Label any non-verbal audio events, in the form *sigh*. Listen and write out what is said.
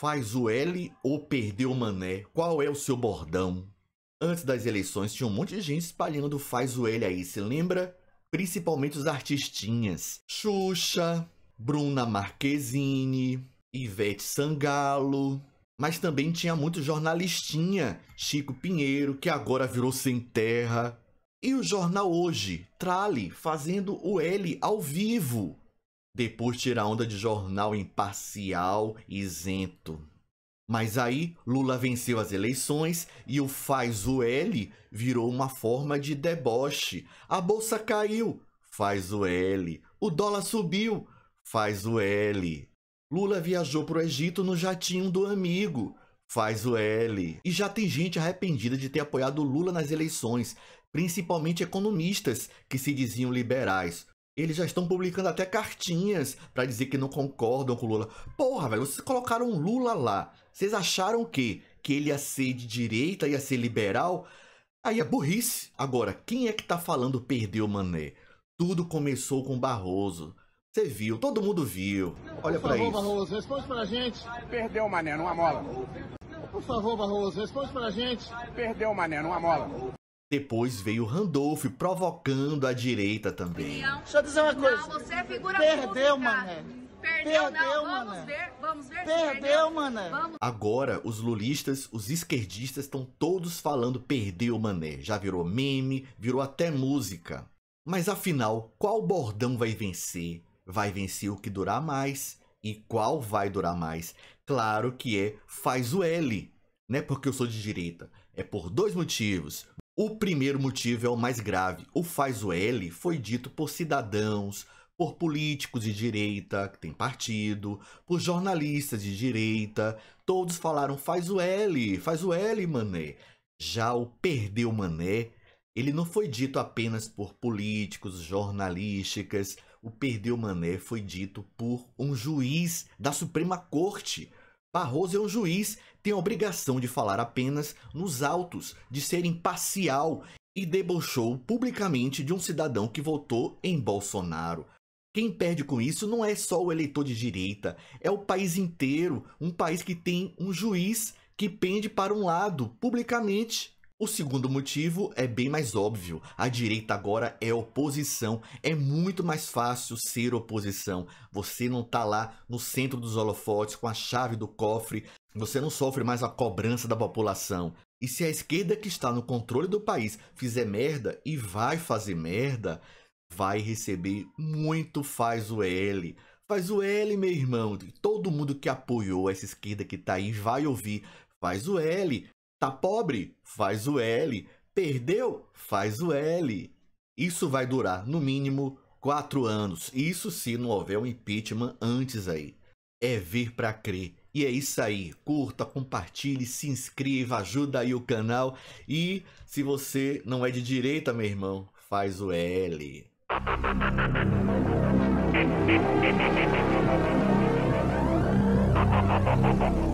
Faz o L ou perdeu o mané? Qual é o seu bordão? Antes das eleições tinha um monte de gente espalhando faz o L aí, se lembra? Principalmente os artistinhas. Xuxa, Bruna Marquezine, Ivete Sangalo. Mas também tinha muito jornalistinha, Chico Pinheiro, que agora virou sem terra. E o jornal hoje, Trale, fazendo o L ao vivo. Depois tira onda de jornal imparcial isento. Mas aí Lula venceu as eleições e o faz o L virou uma forma de deboche. A bolsa caiu, faz o L. O dólar subiu, faz o L. Lula viajou para o Egito no jatinho do amigo, faz o L. E já tem gente arrependida de ter apoiado Lula nas eleições, principalmente economistas que se diziam liberais. Eles já estão publicando até cartinhas para dizer que não concordam com o Lula. Porra, velho, vocês colocaram Lula lá. Vocês acharam o quê? Que ele ia ser de direita, ia ser liberal? Aí é burrice. Agora, quem é que tá falando perdeu o Mané? Tudo começou com Barroso. Você viu, todo mundo viu. Olha para isso. Por favor, Barroso, responde pra gente. Perdeu o Mané, numa mola. Por favor, Barroso, responde pra gente. Perdeu o Mané, numa mola. Depois veio Randolph provocando a direita também. Deixa eu dizer uma coisa. Não, você é figura Perdeu, mané. Perdeu, Perdeu não. Vamos ver, vamos ver. Perdeu, mané. Vamos... Agora, os lulistas, os esquerdistas estão todos falando perdeu, mané. Já virou meme, virou até música. Mas afinal, qual bordão vai vencer? Vai vencer o que durar mais. E qual vai durar mais? Claro que é faz o L. Não é porque eu sou de direita. É por dois motivos. O primeiro motivo é o mais grave. O faz o L foi dito por cidadãos, por políticos de direita, que tem partido, por jornalistas de direita, todos falaram faz o L, faz o L, mané. Já o perdeu mané, ele não foi dito apenas por políticos, jornalísticas, o perdeu mané foi dito por um juiz da Suprema Corte, Barroso é um juiz, tem a obrigação de falar apenas nos autos, de ser imparcial e debochou publicamente de um cidadão que votou em Bolsonaro. Quem perde com isso não é só o eleitor de direita, é o país inteiro, um país que tem um juiz que pende para um lado publicamente o segundo motivo é bem mais óbvio. A direita agora é oposição. É muito mais fácil ser oposição. Você não tá lá no centro dos holofotes com a chave do cofre. Você não sofre mais a cobrança da população. E se a esquerda que está no controle do país fizer merda e vai fazer merda, vai receber muito faz o L. Faz o L, meu irmão. Todo mundo que apoiou essa esquerda que tá aí vai ouvir. Faz o L Tá pobre? Faz o L. Perdeu? Faz o L. Isso vai durar, no mínimo, quatro anos. Isso se não houver um impeachment antes aí. É vir pra crer. E é isso aí. Curta, compartilhe, se inscreva, ajuda aí o canal. E se você não é de direita, meu irmão, faz o L. *laughs*